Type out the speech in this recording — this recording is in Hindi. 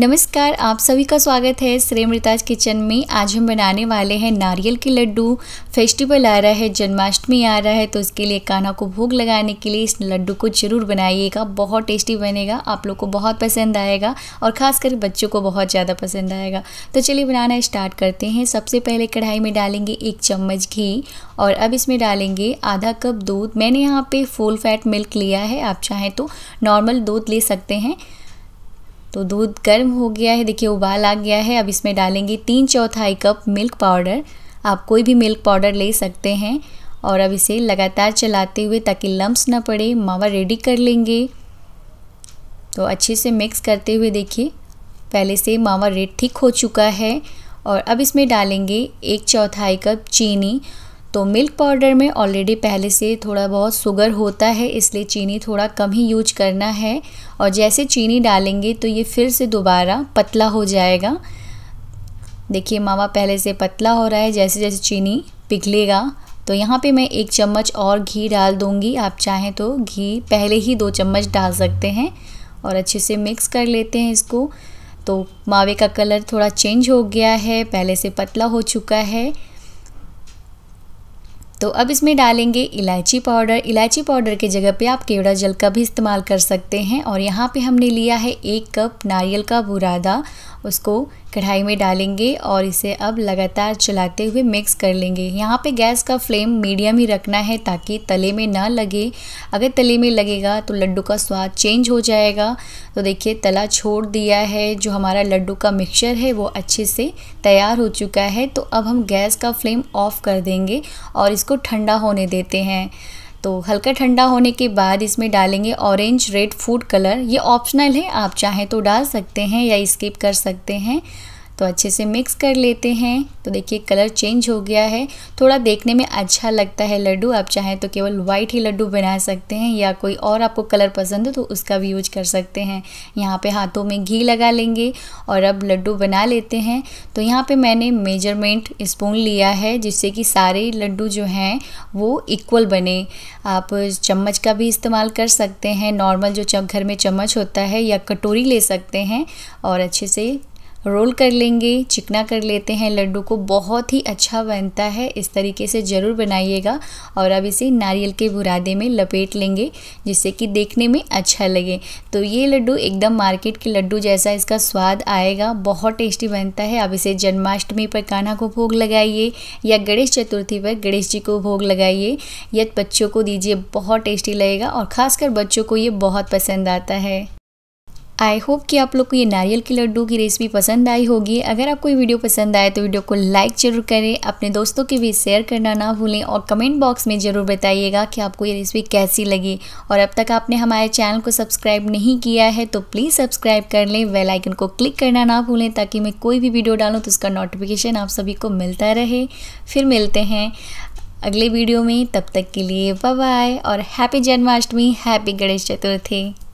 नमस्कार आप सभी का स्वागत है श्री मृताज किचन में आज हम बनाने वाले हैं नारियल के लड्डू फेस्टिवल आ रहा है जन्माष्टमी आ रहा है तो इसके लिए कान्हा को भोग लगाने के लिए इस लड्डू को जरूर बनाइएगा बहुत टेस्टी बनेगा आप लोग को बहुत पसंद आएगा और ख़ासकर बच्चों को बहुत ज़्यादा पसंद आएगा तो चलिए बनाना स्टार्ट करते हैं सबसे पहले कढ़ाई में डालेंगे एक चम्मच घी और अब इसमें डालेंगे आधा कप दूध मैंने यहाँ पर फुल फैट मिल्क लिया है आप चाहें तो नॉर्मल दूध ले सकते हैं तो दूध गर्म हो गया है देखिए उबाल आ गया है अब इसमें डालेंगे तीन चौथाई कप मिल्क पाउडर आप कोई भी मिल्क पाउडर ले सकते हैं और अब इसे लगातार चलाते हुए ताकि लम्ब्स ना पड़े मावा रेडी कर लेंगे तो अच्छे से मिक्स करते हुए देखिए पहले से मावा रेड ठीक हो चुका है और अब इसमें डालेंगे एक चौथाई कप चीनी तो मिल्क पाउडर में ऑलरेडी पहले से थोड़ा बहुत शुगर होता है इसलिए चीनी थोड़ा कम ही यूज करना है और जैसे चीनी डालेंगे तो ये फिर से दोबारा पतला हो जाएगा देखिए मावा पहले से पतला हो रहा है जैसे जैसे चीनी पिघलेगा तो यहाँ पे मैं एक चम्मच और घी डाल दूँगी आप चाहें तो घी पहले ही दो चम्मच डाल सकते हैं और अच्छे से मिक्स कर लेते हैं इसको तो मावे का कलर थोड़ा चेंज हो गया है पहले से पतला हो चुका है तो अब इसमें डालेंगे इलायची पाउडर इलायची पाउडर के जगह पे आप केवड़ा जल का भी इस्तेमाल कर सकते हैं और यहाँ पे हमने लिया है एक कप नारियल का बुरादा उसको कढ़ाई में डालेंगे और इसे अब लगातार चलाते हुए मिक्स कर लेंगे यहाँ पे गैस का फ्लेम मीडियम ही रखना है ताकि तले में ना लगे अगर तले में लगेगा तो लड्डू का स्वाद चेंज हो जाएगा तो देखिए तला छोड़ दिया है जो हमारा लड्डू का मिक्सचर है वो अच्छे से तैयार हो चुका है तो अब हम गैस का फ्लेम ऑफ़ कर देंगे और इसको ठंडा होने देते हैं तो हल्का ठंडा होने के बाद इसमें डालेंगे ऑरेंज रेड फूड कलर ये ऑप्शनल है आप चाहें तो डाल सकते हैं या स्किप कर सकते हैं तो अच्छे से मिक्स कर लेते हैं तो देखिए कलर चेंज हो गया है थोड़ा देखने में अच्छा लगता है लड्डू आप चाहें तो केवल वाइट ही लड्डू बना सकते हैं या कोई और आपको कलर पसंद हो तो उसका भी यूज कर सकते हैं यहाँ पे हाथों में घी लगा लेंगे और अब लड्डू बना लेते हैं तो यहाँ पे मैंने मेजरमेंट स्पून लिया है जिससे कि सारे लड्डू जो हैं वो इक्वल बने आप चम्मच का भी इस्तेमाल कर सकते हैं नॉर्मल जो घर में चम्मच होता है या कटोरी ले सकते हैं और अच्छे से रोल कर लेंगे चिकना कर लेते हैं लड्डू को बहुत ही अच्छा बनता है इस तरीके से ज़रूर बनाइएगा और अब इसे नारियल के बुरादे में लपेट लेंगे जिससे कि देखने में अच्छा लगे तो ये लड्डू एकदम मार्केट के लड्डू जैसा इसका स्वाद आएगा बहुत टेस्टी बनता है अब इसे जन्माष्टमी पर कान्हा को भोग लगाइए या गणेश चतुर्थी पर गणेश जी को भोग लगाइए या बच्चों को दीजिए बहुत टेस्टी लगेगा और ख़ासकर बच्चों को ये बहुत पसंद आता है आई होप कि आप लोग को ये नारियल के लड्डू की रेसिपी पसंद आई होगी अगर आपको ये वीडियो पसंद आए तो वीडियो को लाइक जरूर करें अपने दोस्तों के भी शेयर करना ना भूलें और कमेंट बॉक्स में ज़रूर बताइएगा कि आपको ये रेसिपी कैसी लगी और अब तक आपने हमारे चैनल को सब्सक्राइब नहीं किया है तो प्लीज़ सब्सक्राइब कर लें वेलाइकन को क्लिक करना ना भूलें ताकि मैं कोई भी वीडियो डालूँ तो उसका नोटिफिकेशन आप सभी को मिलता रहे फिर मिलते हैं अगले वीडियो में तब तक के लिए बाय और हैप्पी जन्माष्टमी हैप्पी गणेश चतुर्थी